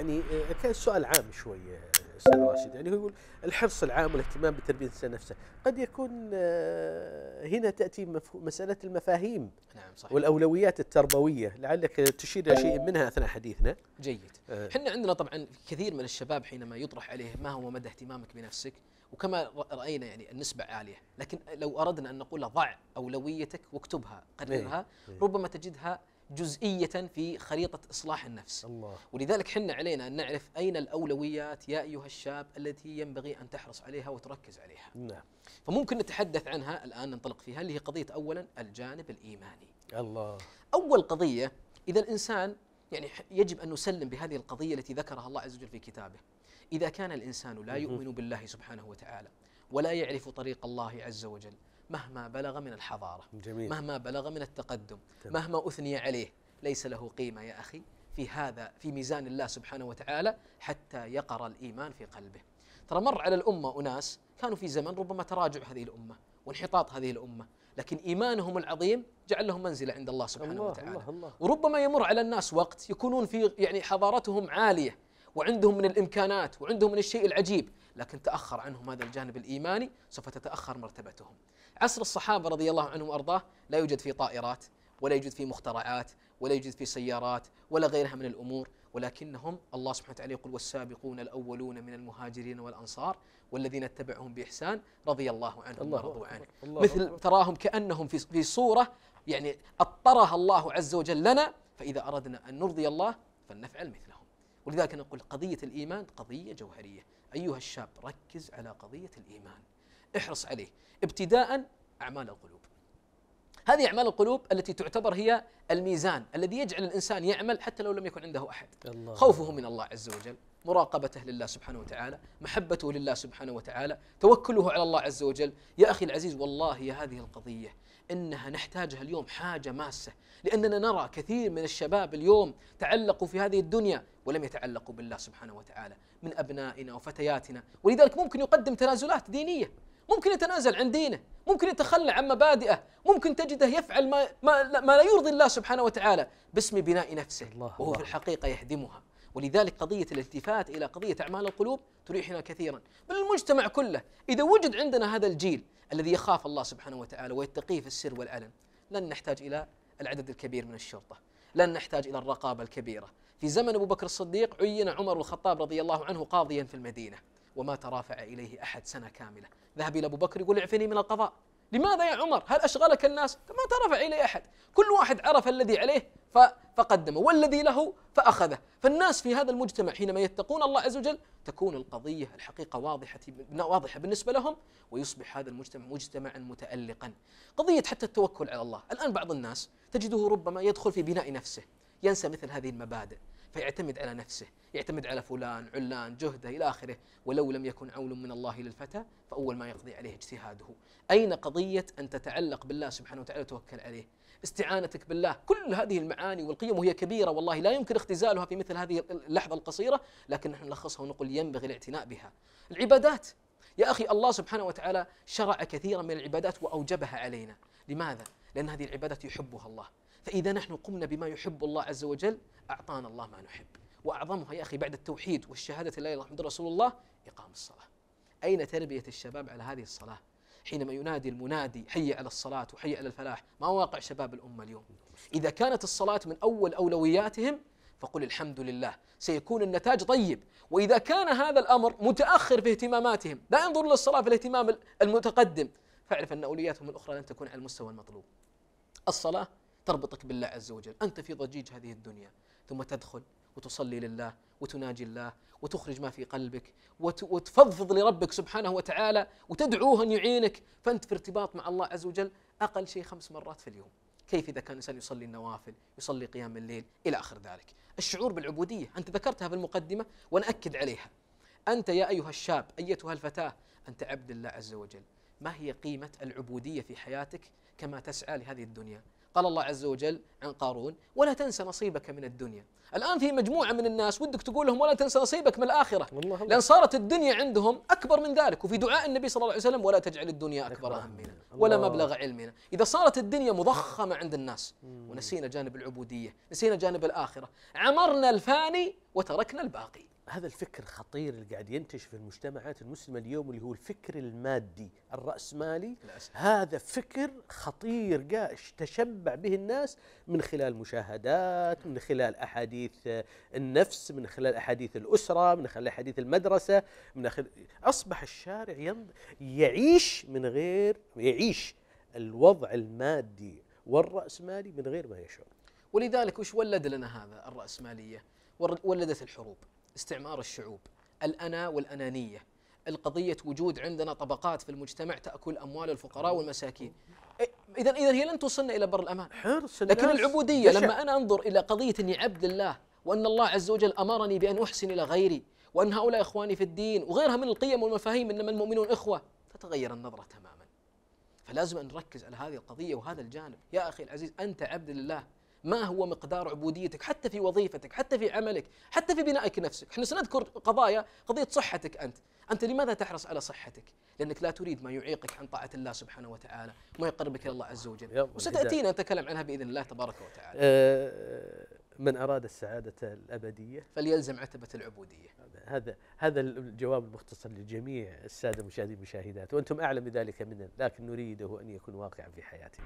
يعني آه، كان سؤال عام شويه آه، استاذ راشد يعني هو يقول الحرص العام والاهتمام بتربيه الانسان نفسه قد يكون آه، هنا تاتي مساله المفاهيم نعم صحيح. والاولويات التربويه لعلك تشير الى شيء منها اثناء حديثنا جيد احنا عندنا طبعا كثير من الشباب حينما يطرح عليه ما هو مدى اهتمامك بنفسك وكما راينا يعني النسبه عاليه لكن لو اردنا ان نقول ضع اولويتك واكتبها قررها إيه، إيه. ربما تجدها جزئية في خريطة إصلاح النفس الله. ولذلك حنا علينا أن نعرف أين الأولويات يا أيها الشاب التي ينبغي أن تحرص عليها وتركز عليها نعم. فممكن نتحدث عنها الآن ننطلق فيها اللي هي قضية أولا الجانب الإيماني الله أول قضية إذا الإنسان يعني يجب أن نسلم بهذه القضية التي ذكرها الله عز وجل في كتابه إذا كان الإنسان لا يؤمن بالله سبحانه وتعالى ولا يعرف طريق الله عز وجل مهما بلغ من الحضارة جميل. مهما بلغ من التقدم جميل. مهما أثني عليه ليس له قيمة يا أخي في هذا في ميزان الله سبحانه وتعالى حتى يقر الإيمان في قلبه ترى مر على الأمة أناس كانوا في زمن ربما تراجع هذه الأمة وانحطاط هذه الأمة لكن إيمانهم العظيم جعل لهم منزلة عند الله سبحانه الله وتعالى الله الله وربما يمر على الناس وقت يكونون في يعني حضارتهم عالية وعندهم من الامكانات وعندهم من الشيء العجيب لكن تاخر عنهم هذا الجانب الايماني سوف تتاخر مرتبتهم. عصر الصحابه رضي الله عنهم وارضاه لا يوجد في طائرات ولا يوجد في مخترعات ولا يوجد في سيارات ولا غيرها من الامور ولكنهم الله سبحانه وتعالى يقول والسابقون الاولون من المهاجرين والانصار والذين اتبعهم باحسان رضي الله عنهم الله ورضوا عنه الله مثل الله تراهم كانهم في في صوره يعني اطرها الله عز وجل لنا فاذا اردنا ان نرضي الله فلنفعل مثله ولذلك نقول قضية الإيمان قضية جوهرية أيها الشاب ركز على قضية الإيمان احرص عليه ابتداء أعمال القلوب هذه أعمال القلوب التي تعتبر هي الميزان الذي يجعل الإنسان يعمل حتى لو لم يكن عنده أحد الله خوفه من الله عز وجل مراقبته لله سبحانه وتعالى محبته لله سبحانه وتعالى توكله على الله عز وجل يا أخي العزيز والله يا هذه القضية إنها نحتاجها اليوم حاجة ماسة لأننا نرى كثير من الشباب اليوم تعلقوا في هذه الدنيا ولم يتعلقوا بالله سبحانه وتعالى من أبنائنا وفتياتنا ولذلك ممكن يقدم تنازلات دينية ممكن يتنازل عن دينه ممكن يتخلى عن مبادئه ممكن تجده يفعل ما, ما, ما لا يرضي الله سبحانه وتعالى باسم بناء نفسه الله وهو في الحقيقة يهدمها ولذلك قضية الالتفات إلى قضية أعمال القلوب تريحنا كثيرا بل المجتمع كله إذا وجد عندنا هذا الجيل الذي يخاف الله سبحانه وتعالى ويتقيه في السر والعلن لن نحتاج إلى العدد الكبير من الشرطة لن نحتاج إلى الرقابة الكبيرة في زمن أبو بكر الصديق عين عمر الخطاب رضي الله عنه قاضيا في المدينة وما ترافع إليه أحد سنة كاملة ذهب إلى أبو بكر يقول اعفني من القضاء لماذا يا عمر هل أشغلك الناس ما ترفع إلي أحد كل واحد عرف الذي عليه فقدمه والذي له فأخذه فالناس في هذا المجتمع حينما يتقون الله عز وجل تكون القضية الحقيقة واضحة واضحة بالنسبة لهم ويصبح هذا المجتمع مجتمعا متألقا قضية حتى التوكل على الله الآن بعض الناس تجده ربما يدخل في بناء نفسه ينسى مثل هذه المبادئ فيعتمد على نفسه يعتمد على فلان علان جهده إلى آخره ولو لم يكن عون من الله للفتى فأول ما يقضي عليه اجتهاده أين قضية أن تتعلق بالله سبحانه وتعالى وتوكل عليه استعانتك بالله كل هذه المعاني والقيم وهي كبيرة والله لا يمكن اختزالها في مثل هذه اللحظة القصيرة لكن نحن نلخصها ونقول ينبغي الاعتناء بها العبادات يا أخي الله سبحانه وتعالى شرع كثيرا من العبادات وأوجبها علينا لماذا؟ لأن هذه العبادة يحبها الله فإذا نحن قمنا بما يحب الله عز وجل أعطانا الله ما نحب وأعظمها يا أخي بعد التوحيد والشهادة لا إله إلا رسول الله إقام الصلاة أين تربية الشباب على هذه الصلاة حينما ينادي المنادي حي على الصلاة وحي على الفلاح ما واقع شباب الأمة اليوم إذا كانت الصلاة من أول أولوياتهم فقل الحمد لله سيكون النتاج طيب وإذا كان هذا الأمر متأخر في اهتماماتهم لا ينظر للصلاة في الاهتمام المتقدم فاعرف أن أولوياتهم الأخرى لن تكون على المستوى المطلوب الصلاة تربطك بالله عز وجل أنت في ضجيج هذه الدنيا ثم تدخل وتصلي لله وتناجي الله وتخرج ما في قلبك وتفضفض لربك سبحانه وتعالى وتدعوه أن يعينك فأنت في ارتباط مع الله عز وجل أقل شيء خمس مرات في اليوم كيف إذا كان الإنسان يصلي النوافل يصلي قيام الليل إلى آخر ذلك الشعور بالعبودية أنت ذكرتها في المقدمة ونأكد عليها أنت يا أيها الشاب أيتها الفتاة أنت عبد الله عز وجل ما هي قيمة العبودية في حياتك كما تسعى لهذه الدنيا قال الله عز وجل عن قارون ولا تنسى نصيبك من الدنيا الآن في مجموعة من الناس ودك تقول لهم ولا تنسى نصيبك من الآخرة لأن صارت الدنيا عندهم أكبر من ذلك وفي دعاء النبي صلى الله عليه وسلم ولا تجعل الدنيا أكبر همنا ولا مبلغ علمنا إذا صارت الدنيا مضخمة عند الناس ونسينا جانب العبودية نسينا جانب الآخرة عمرنا الفاني وتركنا الباقي هذا الفكر خطير اللي قاعد ينتش في المجتمعات المسلمة اليوم اللي هو الفكر المادي الرأسمالي هذا فكر خطير قاش تشبع به الناس من خلال مشاهدات من خلال أحاديث النفس من خلال أحاديث الأسرة من خلال أحاديث المدرسة من خلال أصبح الشارع ينض... يعيش من غير يعيش الوضع المادي والرأسمالي من غير ما يشعر ولذلك وش ولد لنا هذا الرأسمالية ولدت الحروب استعمار الشعوب الأنا والأنانية القضية وجود عندنا طبقات في المجتمع تأكل أموال الفقراء والمساكين إذا إذا هي لن توصلنا إلى بر الأمان حرص لكن العبودية لما أنا أنظر إلى قضية أني عبد الله وأن الله عز وجل أمرني بأن أحسن إلى غيري وأن هؤلاء إخواني في الدين وغيرها من القيم والمفاهيم إنما المؤمنون إخوة تتغير النظرة تماما فلازم أن نركز على هذه القضية وهذا الجانب يا أخي العزيز أنت عبد لله ما هو مقدار عبوديتك حتى في وظيفتك حتى في عملك حتى في بنائك نفسك احنا سنذكر قضايا قضية صحتك أنت أنت لماذا تحرص على صحتك لأنك لا تريد ما يعيقك عن طاعة الله سبحانه وتعالى ما يقربك إلى الله عز وجل وستأتينا نتكلم عنها بإذن الله تبارك وتعالى أه من أراد السعادة الأبدية فليلزم عتبة العبودية هذا هذا الجواب المختصر لجميع السادة المشاهدين والمشاهدات وأنتم أعلم بذلك منا لكن نريده أن يكون واقعا في حياتنا